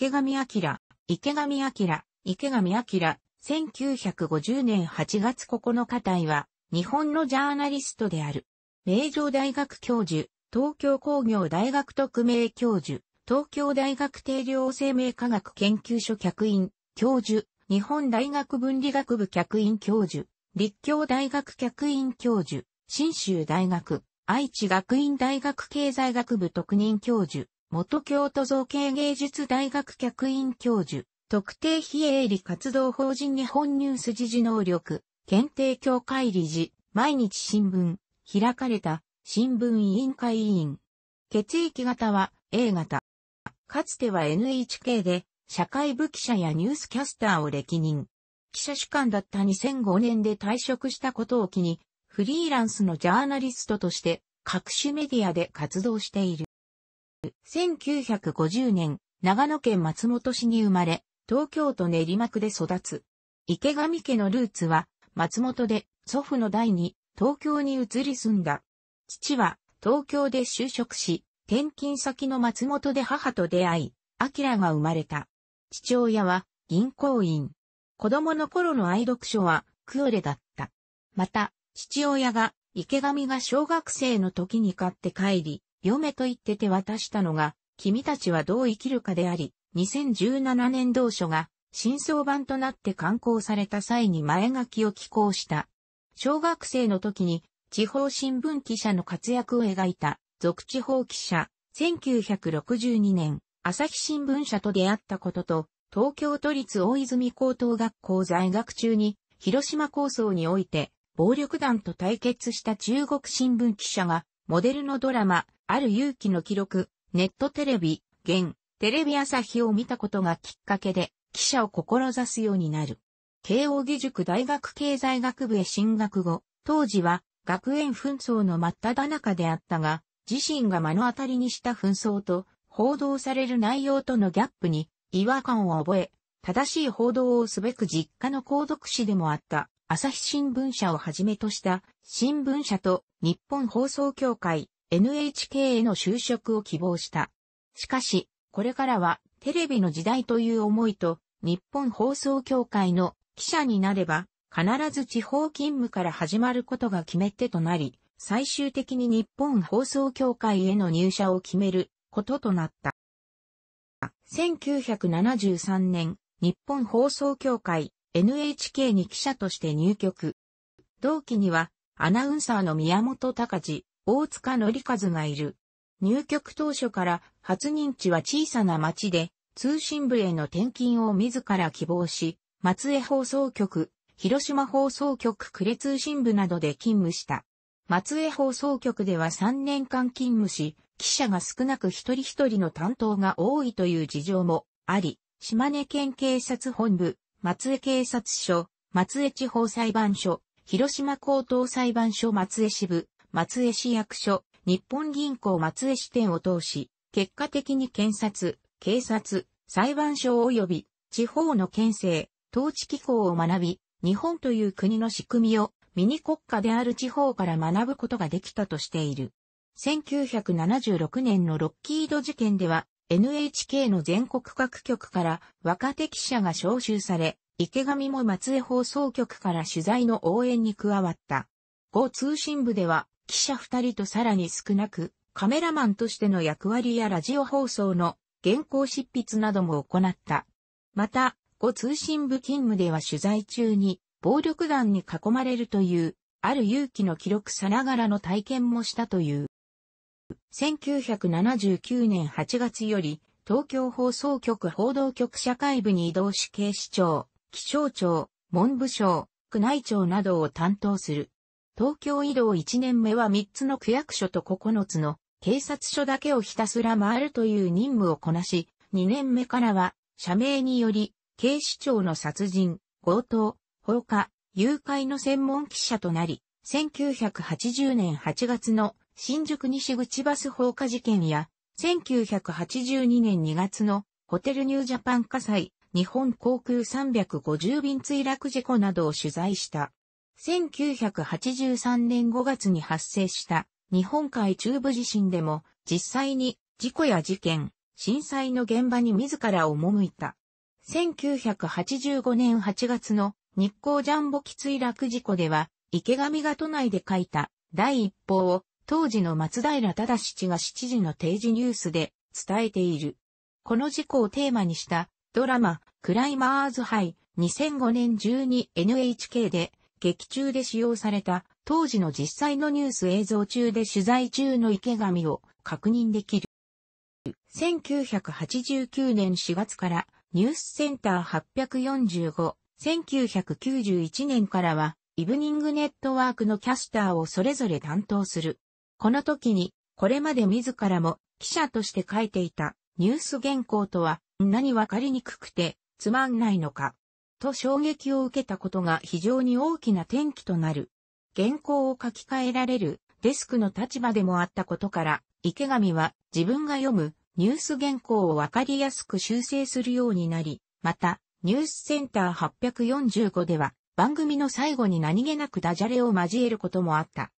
池上彰、池上彰、池上彰、1950年8月9日隊は、日本のジャーナリストである。名城大学教授、東京工業大学特命教授、東京大学定量生命科学研究所客員、教授、日本大学分理学部客員教授、立教大学客員教授、新州大学、愛知学院大学経済学部特任教授、元京都造形芸術大学客員教授、特定非営利活動法人日本ニュース時事能力、検定協会理事、毎日新聞、開かれた、新聞委員会委員。血液型は A 型。かつては NHK で社会部記者やニュースキャスターを歴任。記者主管だった2005年で退職したことを機に、フリーランスのジャーナリストとして各種メディアで活動している。1950年、長野県松本市に生まれ、東京都練馬区で育つ。池上家のルーツは、松本で、祖父の代に、東京に移り住んだ。父は、東京で就職し、転勤先の松本で母と出会い、明が生まれた。父親は、銀行員。子供の頃の愛読書は、クオレだった。また、父親が、池上が小学生の時に買って帰り、読めと言って手渡したのが、君たちはどう生きるかであり、2017年同書が、新装版となって刊行された際に前書きを寄稿した。小学生の時に、地方新聞記者の活躍を描いた、俗地方記者、1962年、朝日新聞社と出会ったことと、東京都立大泉高等学校在学中に、広島構想において、暴力団と対決した中国新聞記者が、モデルのドラマ、ある勇気の記録、ネットテレビ、現、テレビ朝日を見たことがきっかけで、記者を志すようになる。慶応義塾大学経済学部へ進学後、当時は学園紛争の真っ只中であったが、自身が目の当たりにした紛争と報道される内容とのギャップに違和感を覚え、正しい報道をすべく実家の購読史でもあった朝日新聞社をはじめとした新聞社と日本放送協会 NHK への就職を希望した。しかし、これからはテレビの時代という思いと日本放送協会の記者になれば必ず地方勤務から始まることが決め手となり、最終的に日本放送協会への入社を決めることとなった。1973年、日本放送協会 NHK に記者として入局。同期には、アナウンサーの宮本隆治、大塚則和がいる。入局当初から初任地は小さな町で、通信部への転勤を自ら希望し、松江放送局、広島放送局呉通信部などで勤務した。松江放送局では3年間勤務し、記者が少なく一人一人の担当が多いという事情もあり、島根県警察本部、松江警察署、松江地方裁判所、広島高等裁判所松江支部、松江市役所、日本銀行松江支店を通し、結果的に検察、警察、裁判所及び地方の県政、統治機構を学び、日本という国の仕組みをミニ国家である地方から学ぶことができたとしている。1976年のロッキード事件では、NHK の全国各局から若手記者が招集され、池上も松江放送局から取材の応援に加わった。後通信部では、記者二人とさらに少なく、カメラマンとしての役割やラジオ放送の原稿執筆なども行った。また、後通信部勤務では取材中に、暴力団に囲まれるという、ある勇気の記録さながらの体験もしたという。1979年8月より、東京放送局報道局社会部に移動し警視庁、気象庁、文部省、区内庁などを担当する。東京移動1年目は3つの区役所と9つの警察署だけをひたすら回るという任務をこなし、2年目からは、社名により、警視庁の殺人、強盗、放火、誘拐の専門記者となり、1980年8月の新宿西口バス放火事件や、1982年2月のホテルニュージャパン火災、日本航空350便墜落事故などを取材した。1983年5月に発生した日本海中部地震でも実際に事故や事件、震災の現場に自ら赴いた。1985年8月の日光ジャンボ機墜落事故では池上が都内で書いた第一報を当時の松平忠七が7時の定時ニュースで伝えている。この事故をテーマにしたドラマ、クライマーズハイ2005年 12NHK で劇中で使用された当時の実際のニュース映像中で取材中の池上を確認できる。1989年4月からニュースセンター845、1991年からはイブニングネットワークのキャスターをそれぞれ担当する。この時に、これまで自らも記者として書いていたニュース原稿とは何わかりにくくてつまんないのか、と衝撃を受けたことが非常に大きな転機となる。原稿を書き換えられるデスクの立場でもあったことから、池上は自分が読むニュース原稿をわかりやすく修正するようになり、また、ニュースセンター845では番組の最後に何気なくダジャレを交えることもあった。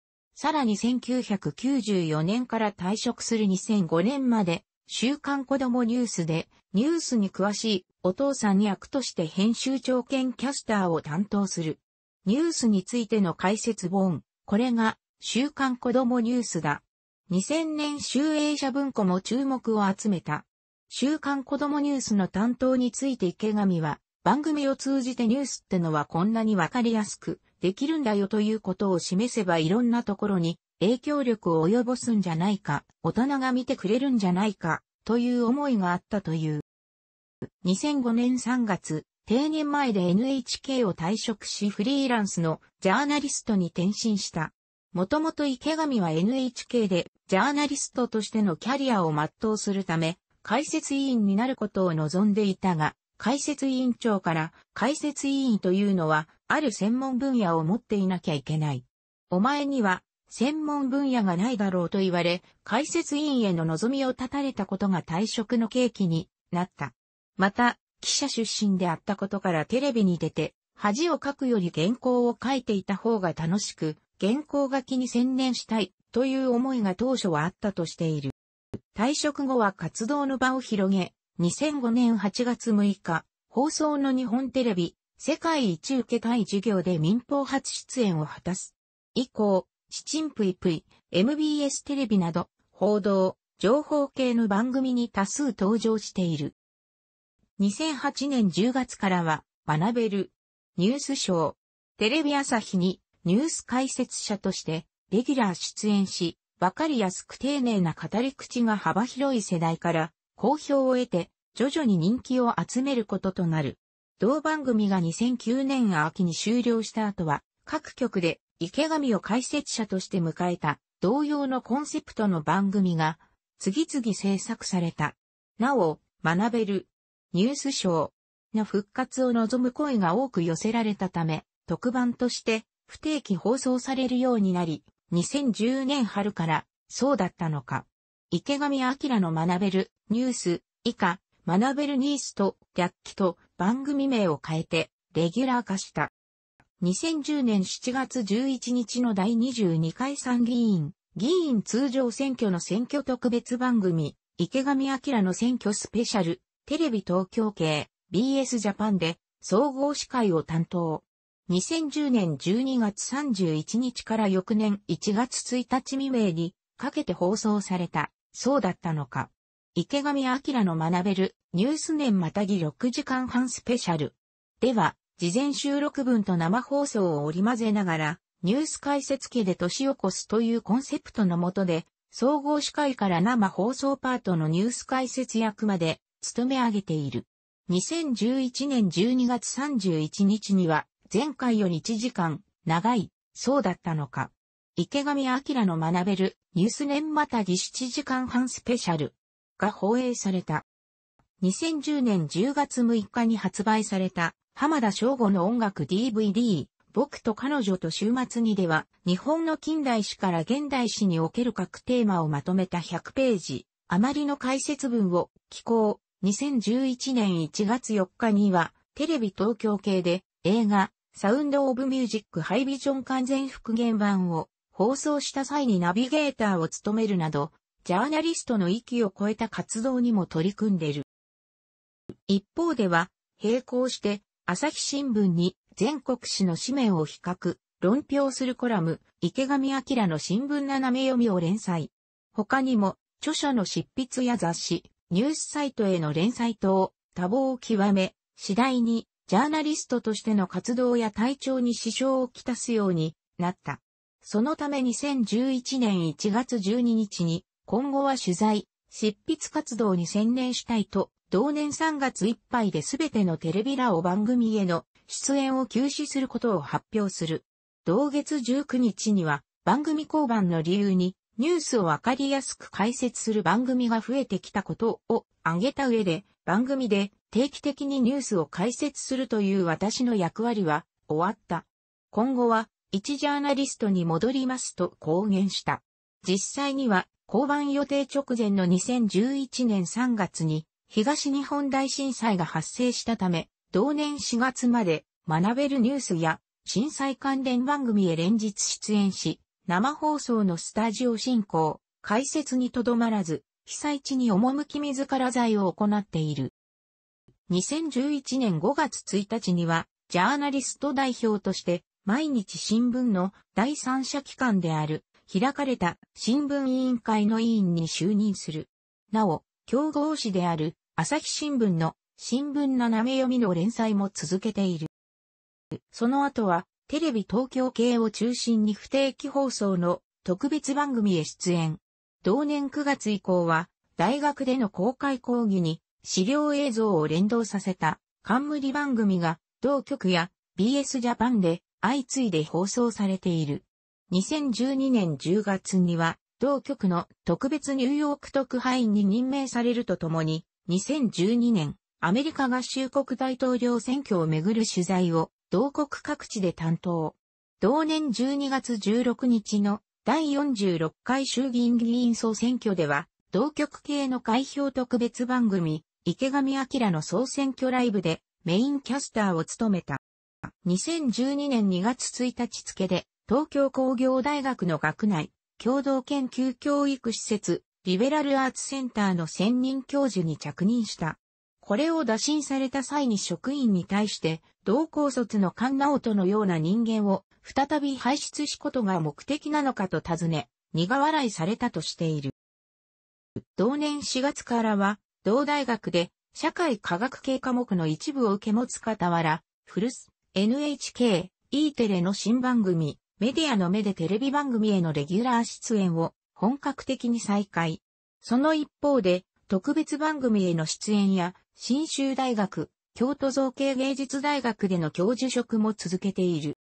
さらに1994年から退職する2005年まで、週刊子供ニュースで、ニュースに詳しいお父さん役として編集長兼キャスターを担当する。ニュースについての解説本、これが、週刊子供ニュースだ。2000年集英社文庫も注目を集めた。週刊子供ニュースの担当について池上は、番組を通じてニュースってのはこんなにわかりやすく、できるんだよということを示せばいろんなところに影響力を及ぼすんじゃないか、大人が見てくれるんじゃないか、という思いがあったという。2005年3月、定年前で NHK を退職しフリーランスのジャーナリストに転身した。もともと池上は NHK でジャーナリストとしてのキャリアを全うするため、解説委員になることを望んでいたが、解説委員長から解説委員というのはある専門分野を持っていなきゃいけない。お前には専門分野がないだろうと言われ、解説委員への望みを立たれたことが退職の契機になった。また、記者出身であったことからテレビに出て、恥をかくより原稿を書いていた方が楽しく、原稿書きに専念したいという思いが当初はあったとしている。退職後は活動の場を広げ、2005年8月6日、放送の日本テレビ、世界一受けたい授業で民放初出演を果たす。以降、チチンプイプイ、MBS テレビなど、報道、情報系の番組に多数登場している。2008年10月からは、学べる、ニュースショー、テレビ朝日にニュース解説者として、レギュラー出演し、わかりやすく丁寧な語り口が幅広い世代から、好評を得て、徐々に人気を集めることとなる。同番組が2009年秋に終了した後は、各局で池上を解説者として迎えた同様のコンセプトの番組が次々制作された。なお、学べるニュースショーの復活を望む声が多く寄せられたため、特番として不定期放送されるようになり、2010年春からそうだったのか。池上明の学べるニュース以下、学べるニースと略記と番組名を変えてレギュラー化した。2010年7月11日の第22回参議院議員通常選挙の選挙特別番組池上明の選挙スペシャルテレビ東京系 BS ジャパンで総合司会を担当。2010年12月31日から翌年1月1日未明にかけて放送されたそうだったのか。池上明の学べるニュース年またぎ6時間半スペシャル。では、事前収録分と生放送を織り交ぜながら、ニュース解説家で年を越すというコンセプトのもとで、総合司会から生放送パートのニュース解説役まで、務め上げている。2011年12月31日には、前回より1時間、長い、そうだったのか。池上明の学べるニュース年またぎ7時間半スペシャルが放映された。2010年10月6日に発売された浜田翔吾の音楽 DVD 僕と彼女と週末にでは日本の近代史から現代史における各テーマをまとめた100ページ余りの解説文を寄稿2011年1月4日にはテレビ東京系で映画サウンド・オブ・ミュージック・ハイビジョン完全復元版を放送した際にナビゲーターを務めるなど、ジャーナリストの域を超えた活動にも取り組んでいる。一方では、並行して、朝日新聞に全国紙の紙面を比較、論評するコラム、池上彰の新聞斜め読みを連載。他にも、著者の執筆や雑誌、ニュースサイトへの連載等、多忙を極め、次第に、ジャーナリストとしての活動や体調に支障をきたすようになった。そのため2011年1月12日に、今後は取材、執筆活動に専念したいと、同年3月いっぱいで全てのテレビらを番組への出演を休止することを発表する。同月19日には、番組降板の理由に、ニュースをわかりやすく解説する番組が増えてきたことを挙げた上で、番組で定期的にニュースを解説するという私の役割は終わった。今後は一ジャーナリストに戻りますと公言した。実際には、交番予定直前の2011年3月に、東日本大震災が発生したため、同年4月まで学べるニュースや震災関連番組へ連日出演し、生放送のスタジオ進行、解説にとどまらず、被災地に赴き自ら財を行っている。2011年5月1日には、ジャーナリスト代表として、毎日新聞の第三者機関である、開かれた新聞委員会の委員に就任する。なお、競合誌である朝日新聞の新聞の斜め読みの連載も続けている。その後は、テレビ東京系を中心に不定期放送の特別番組へ出演。同年9月以降は、大学での公開講義に資料映像を連動させた冠番組が同局や BS ジャパンで相次いで放送されている。2012年10月には、同局の特別ニューヨーク特派員に任命されるとともに、2012年、アメリカ合衆国大統領選挙をめぐる取材を同国各地で担当。同年12月16日の第46回衆議院議員総選挙では、同局系の開票特別番組、池上明の総選挙ライブでメインキャスターを務めた。2012年2月1日付で、東京工業大学の学内、共同研究教育施設、リベラルアーツセンターの専任教授に着任した。これを打診された際に職員に対して、同高卒の菅直人のような人間を再び排出しことが目的なのかと尋ね、苦笑いされたとしている。同年4月からは、同大学で社会科学系科目の一部を受け持つ傍ら、古巣 NHK、E テレの新番組、メディアの目でテレビ番組へのレギュラー出演を本格的に再開。その一方で、特別番組への出演や、新州大学、京都造形芸術大学での教授職も続けている。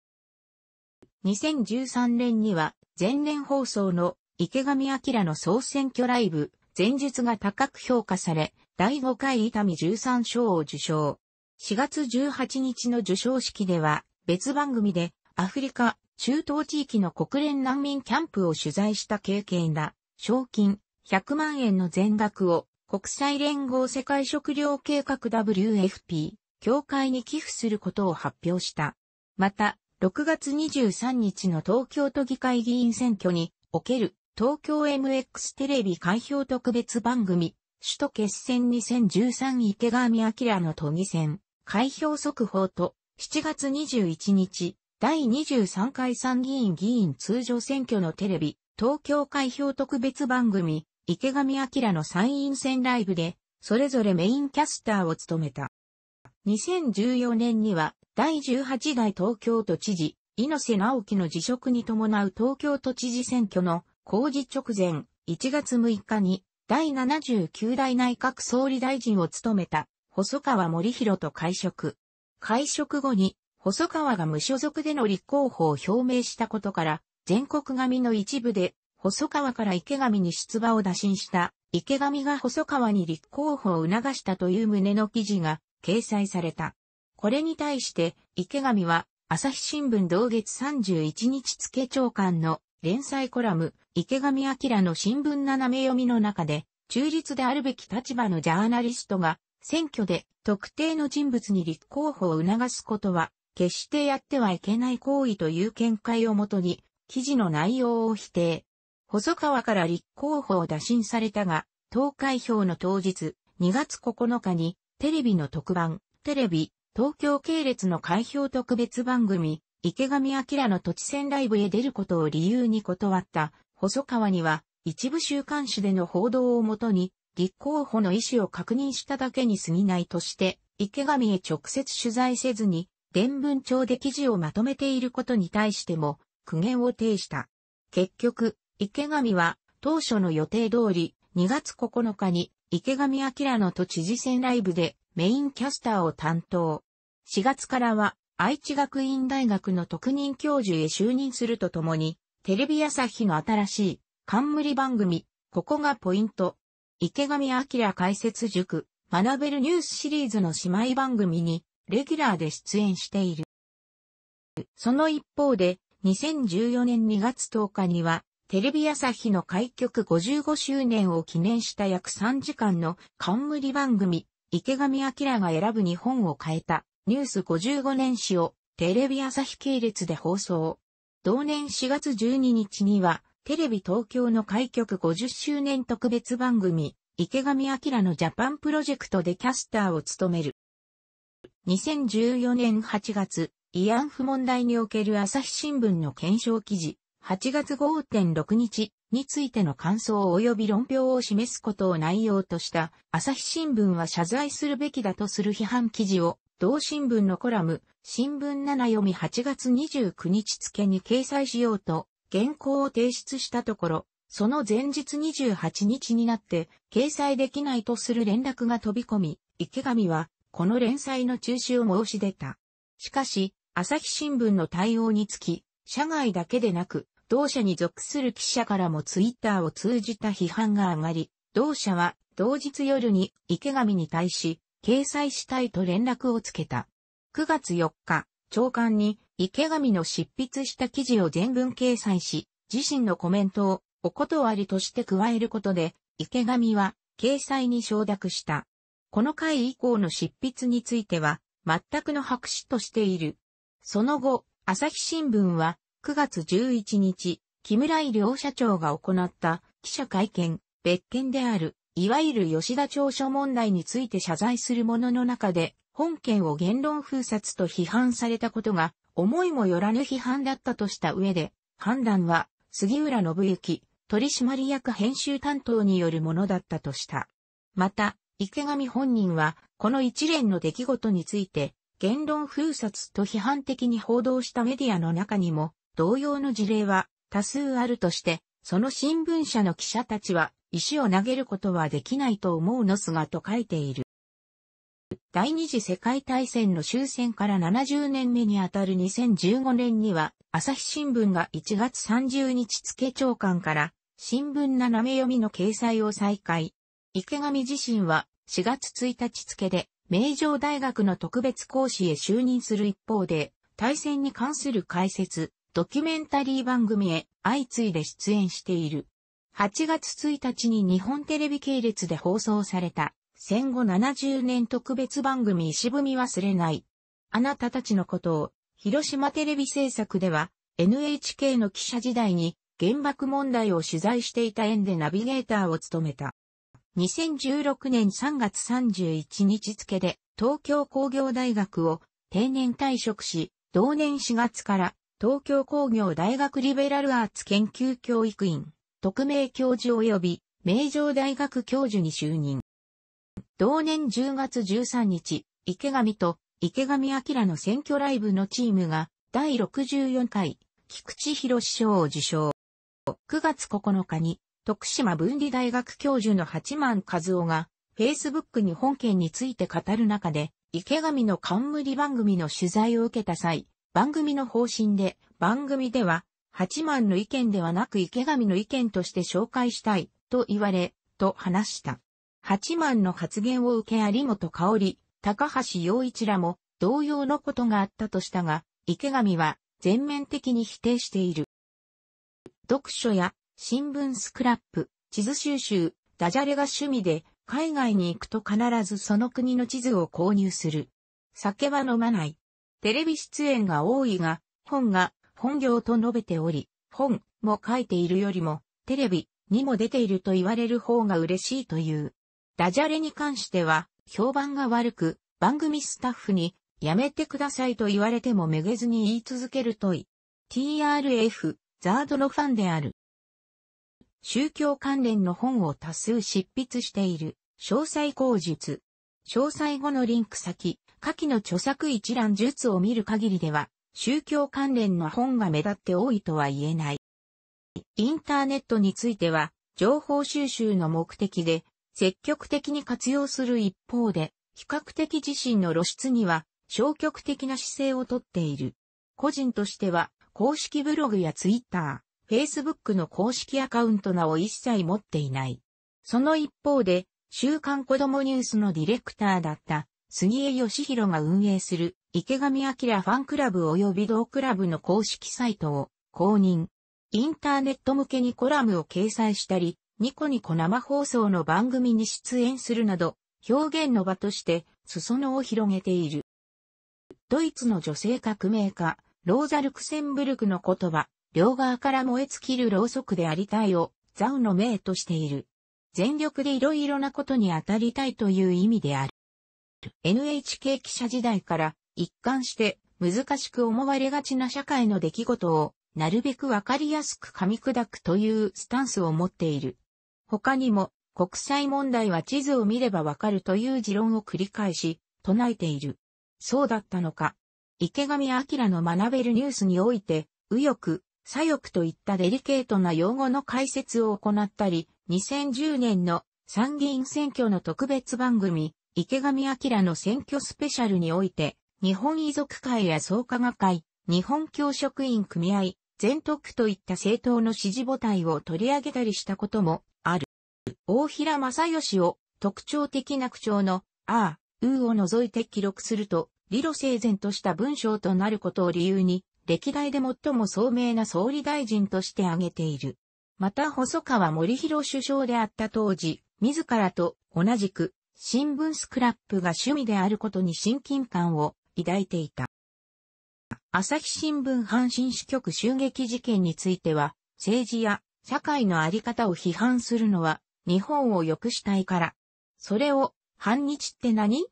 2013年には、前年放送の池上彰の総選挙ライブ、前述が高く評価され、第5回伊丹13賞を受賞。4月18日の受賞式では、別番組で、アフリカ、中東地域の国連難民キャンプを取材した経験だ、賞金100万円の全額を国際連合世界食糧計画 WFP 協会に寄付することを発表した。また、6月23日の東京都議会議員選挙における東京 MX テレビ開票特別番組首都決戦2013池上明の都議選開票速報と7月21日、第23回参議院議員通常選挙のテレビ、東京開票特別番組、池上明の参院選ライブで、それぞれメインキャスターを務めた。2014年には、第18代東京都知事、猪瀬直樹の辞職に伴う東京都知事選挙の公示直前、1月6日に、第79代内閣総理大臣を務めた細川森弘と会食。会食後に、細川が無所属での立候補を表明したことから、全国紙の一部で、細川から池上に出馬を打診した池上が細川に立候補を促したという旨の記事が掲載された。これに対して池上は朝日新聞同月31日付長官の連載コラム池上明の新聞斜め読みの中で中立であるべき立場のジャーナリストが選挙で特定の人物に立候補を促すことは、決してやってはいけない行為という見解をもとに、記事の内容を否定。細川から立候補を打診されたが、投開票の当日、2月9日に、テレビの特番、テレビ、東京系列の開票特別番組、池上明の都知選ライブへ出ることを理由に断った、細川には、一部週刊誌での報道をもとに、立候補の意思を確認しただけに過ぎないとして、池上へ直接取材せずに、伝文帳で記事をまとめていることに対しても、苦言を呈した。結局、池上は、当初の予定通り、2月9日に、池上明の都知事選ライブで、メインキャスターを担当。4月からは、愛知学院大学の特任教授へ就任するとともに、テレビ朝日の新しい、冠番組、ここがポイント、池上明解説塾、学べるニュースシリーズの姉妹番組に、レギュラーで出演している。その一方で、2014年2月10日には、テレビ朝日の開局55周年を記念した約3時間の冠番組、池上明が選ぶ日本を変えたニュース55年史をテレビ朝日系列で放送。同年4月12日にはテレビ東京の開局50周年特別番組、池上明のジャパンプロジェクトでキャスターを務める。2014年8月、慰安婦問題における朝日新聞の検証記事、8月5.6日についての感想及び論評を示すことを内容とした朝日新聞は謝罪するべきだとする批判記事を同新聞のコラム、新聞7読み8月29日付に掲載しようと原稿を提出したところ、その前日28日になって、掲載できないとする連絡が飛び込み、池上は、この連載の中止を申し出た。しかし、朝日新聞の対応につき、社外だけでなく、同社に属する記者からもツイッターを通じた批判が上がり、同社は同日夜に池上に対し、掲載したいと連絡をつけた。9月4日、長官に池上の執筆した記事を全文掲載し、自身のコメントをお断りとして加えることで、池上は掲載に承諾した。この回以降の執筆については、全くの白紙としている。その後、朝日新聞は9月11日、木村井良社長が行った記者会見、別件である、いわゆる吉田調書問題について謝罪するものの中で、本件を言論封殺と批判されたことが思いもよらぬ批判だったとした上で、判断は杉浦信之、取締役編集担当によるものだったとした。また、池上本人は、この一連の出来事について、言論封殺と批判的に報道したメディアの中にも、同様の事例は多数あるとして、その新聞社の記者たちは、石を投げることはできないと思うのすがと書いている。第二次世界大戦の終戦から70年目にあたる2015年には、朝日新聞が1月30日付長官から新聞斜め読みの掲載を再開。池上自身は4月1日付で名城大学の特別講師へ就任する一方で、対戦に関する解説、ドキュメンタリー番組へ相次いで出演している。8月1日に日本テレビ系列で放送された戦後70年特別番組石踏忘れない。あなたたちのことを、広島テレビ制作では、NHK の記者時代に原爆問題を取材していた縁でナビゲーターを務めた。2016年3月31日付で東京工業大学を定年退職し、同年4月から東京工業大学リベラルアーツ研究教育院特命教授及び名城大学教授に就任。同年10月13日、池上と池上明の選挙ライブのチームが第64回菊池博賞を受賞。9月9日に徳島文理大学教授の八幡和夫が Facebook に本件について語る中で池上の冠番組の取材を受けた際、番組の方針で番組では八幡の意見ではなく池上の意見として紹介したいと言われ、と話した。八幡の発言を受け有本香織、高橋洋一らも同様のことがあったとしたが、池上は全面的に否定している。読書や新聞スクラップ、地図収集、ダジャレが趣味で、海外に行くと必ずその国の地図を購入する。酒は飲まない。テレビ出演が多いが、本が本業と述べており、本も書いているよりも、テレビにも出ていると言われる方が嬉しいという。ダジャレに関しては、評判が悪く、番組スタッフに、やめてくださいと言われてもめげずに言い続けるとい。TRF、ザードのファンである。宗教関連の本を多数執筆している、詳細口述。詳細後のリンク先、下記の著作一覧術を見る限りでは、宗教関連の本が目立って多いとは言えない。インターネットについては、情報収集の目的で積極的に活用する一方で、比較的自身の露出には消極的な姿勢をとっている。個人としては、公式ブログやツイッター、フェイスブックの公式アカウントなどを一切持っていない。その一方で、週刊子供ニュースのディレクターだった杉江義弘が運営する池上明ファンクラブ及び同クラブの公式サイトを公認。インターネット向けにコラムを掲載したり、ニコニコ生放送の番組に出演するなど、表現の場として、裾野を広げている。ドイツの女性革命家、ローザ・ルクセンブルクの言葉、両側から燃え尽きるろうそくでありたいを、ザウの命としている。全力でいろいろなことに当たりたいという意味である。NHK 記者時代から一貫して難しく思われがちな社会の出来事をなるべくわかりやすく噛み砕くというスタンスを持っている。他にも、国際問題は地図を見ればわかるという持論を繰り返し、唱えている。そうだったのか。池上明の学べるニュースにおいて、右翼、左翼といったデリケートな用語の解説を行ったり、2010年の参議院選挙の特別番組、池上明の選挙スペシャルにおいて、日本遺族会や創価学会、日本教職員組合、全特区といった政党の支持母体を取り上げたりしたことも大平正義を特徴的な口調の、ああ、うを除いて記録すると、理路整然とした文章となることを理由に、歴代で最も聡明な総理大臣として挙げている。また細川森弘首相であった当時、自らと同じく新聞スクラップが趣味であることに親近感を抱いていた。朝日新聞阪神支局襲撃事件については、政治や社会のあり方を批判するのは日本を良くしたいから。それを、反日って何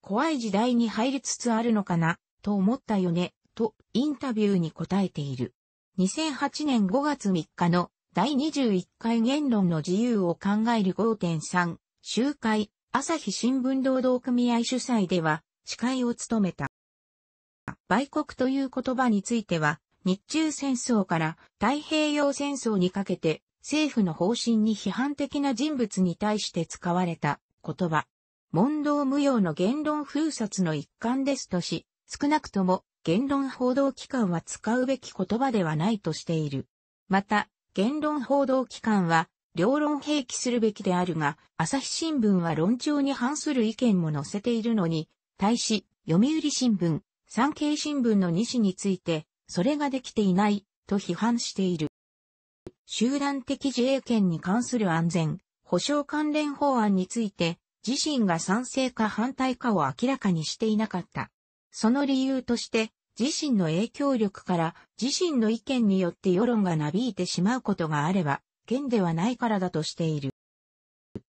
怖い時代に入りつつあるのかな、と思ったよね、とインタビューに答えている。2008年5月3日の第21回言論の自由を考える5.3集会朝日新聞労働組合主催では司会を務めた。売国という言葉については日中戦争から太平洋戦争にかけて政府の方針に批判的な人物に対して使われた言葉。問答無用の言論封殺の一環ですとし、少なくとも言論報道機関は使うべき言葉ではないとしている。また、言論報道機関は、両論併記するべきであるが、朝日新聞は論調に反する意見も載せているのに、対し、読売新聞、産経新聞の2紙について、それができていない、と批判している。集団的自衛権に関する安全、保障関連法案について、自身が賛成か反対かを明らかにしていなかった。その理由として、自身の影響力から自身の意見によって世論がなびいてしまうことがあれば、現ではないからだとしている。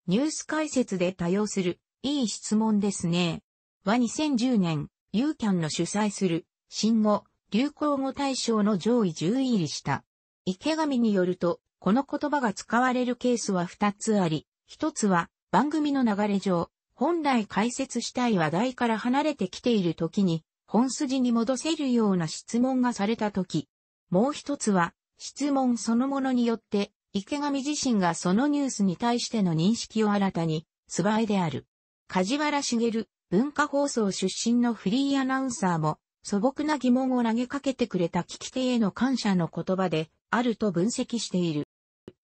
ニュース解説で多用する、いい質問ですね。は2010年、ユーキャンの主催する、新語、流行語大賞の上位10位入りした。池上によると、この言葉が使われるケースは2つあり、1つは番組の流れ上、本来解説したい話題から離れてきている時に、本筋に戻せるような質問がされた時。もう一つは、質問そのものによって、池上自身がそのニュースに対しての認識を新たに、素早である。梶原茂、文化放送出身のフリーアナウンサーも、素朴な疑問を投げかけてくれた聞き手への感謝の言葉で、あると分析している。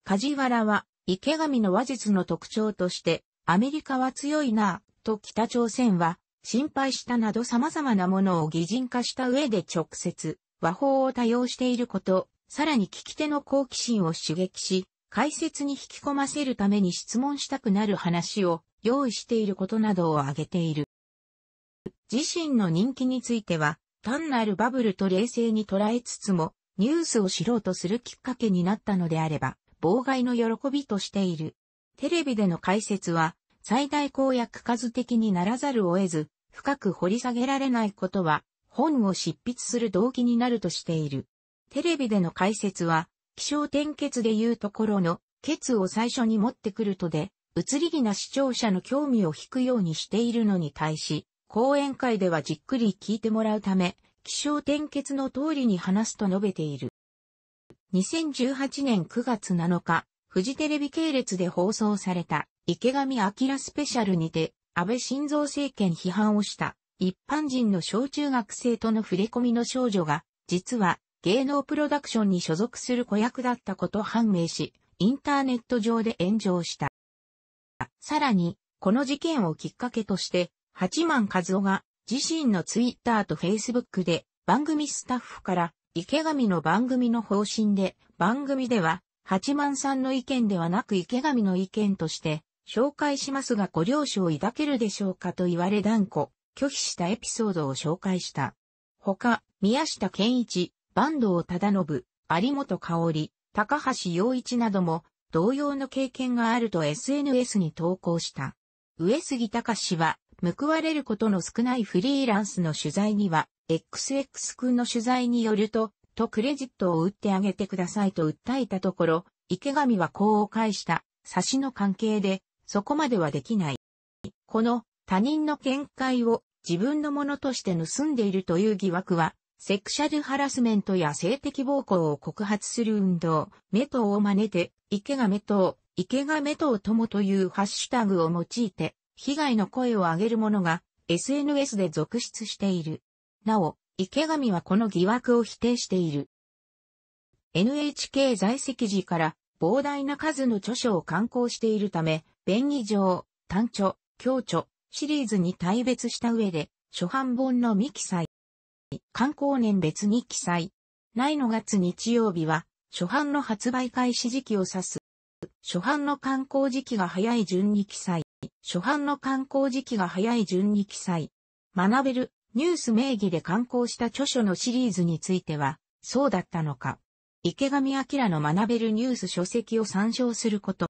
梶原は、池上の話術の特徴として、アメリカは強いなと北朝鮮は、心配したなど様々なものを擬人化した上で直接、和法を多用していること、さらに聞き手の好奇心を刺激し、解説に引き込ませるために質問したくなる話を用意していることなどを挙げている。自身の人気については、単なるバブルと冷静に捉えつつも、ニュースを知ろうとするきっかけになったのであれば、妨害の喜びとしている。テレビでの解説は、最大公約数的にならざるを得ず、深く掘り下げられないことは、本を執筆する動機になるとしている。テレビでの解説は、気象転結でいうところの、結を最初に持ってくるとで、移り気な視聴者の興味を引くようにしているのに対し、講演会ではじっくり聞いてもらうため、気象転結の通りに話すと述べている。2018年9月7日、フジテレビ系列で放送された池上彰スペシャルにて、安倍晋三政権批判をした一般人の小中学生との触れ込みの少女が、実は芸能プロダクションに所属する子役だったこと判明し、インターネット上で炎上した。さらに、この事件をきっかけとして、八幡和夫が自身のツイッターとフェイスブックで番組スタッフから池上の番組の方針で番組では八幡さんの意見ではなく池上の意見として紹介しますがご了承いただけるでしょうかと言われ断固拒否したエピソードを紹介した。他、宮下健一、坂東忠信、有本香織、高橋洋一なども同様の経験があると SNS に投稿した。上杉隆は報われることの少ないフリーランスの取材には、XX 君の取材によると、とクレジットを打ってあげてくださいと訴えたところ、池上はこう返した、差しの関係で、そこまではできない。この他人の見解を自分のものとして盗んでいるという疑惑は、セクシャルハラスメントや性的暴行を告発する運動、メトを真似て、池上と、池上党ともというハッシュタグを用いて、被害の声を上げる者が SNS で続出している。なお、池上はこの疑惑を否定している。NHK 在籍時から膨大な数の著書を刊行しているため、便宜上、単著、強著、シリーズに大別した上で、初版本の未記載。刊行年別に記載。ないの月日曜日は、初版の発売開始時期を指す。初版の刊行時期が早い順に記載。初版の刊行時期が早い順に記載。学べる、ニュース名義で刊行した著書のシリーズについては、そうだったのか。池上明の学べるニュース書籍を参照すること。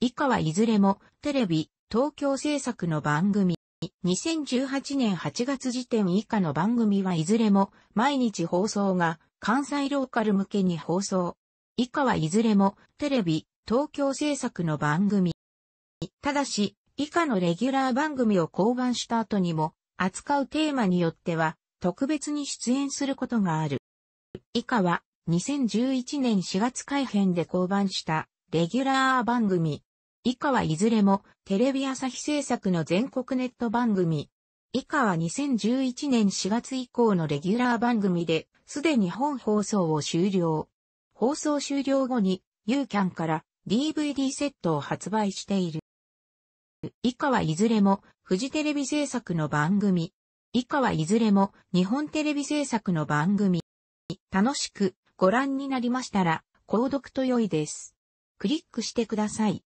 以下はいずれも、テレビ、東京制作の番組。2018年8月時点以下の番組はいずれも、毎日放送が、関西ローカル向けに放送。以下はいずれも、テレビ、東京制作の番組。ただし、以下のレギュラー番組を降板した後にも、扱うテーマによっては、特別に出演することがある。以下は、2011年4月改編で降板した、レギュラー番組。以下はいずれも、テレビ朝日制作の全国ネット番組。以下は2011年4月以降のレギュラー番組で、すでに本放送を終了。放送終了後に、ユーキャンから DVD セットを発売している。以下はいずれもフジテレビ制作の番組。以下はいずれも日本テレビ制作の番組。楽しくご覧になりましたら、購読と良いです。クリックしてください。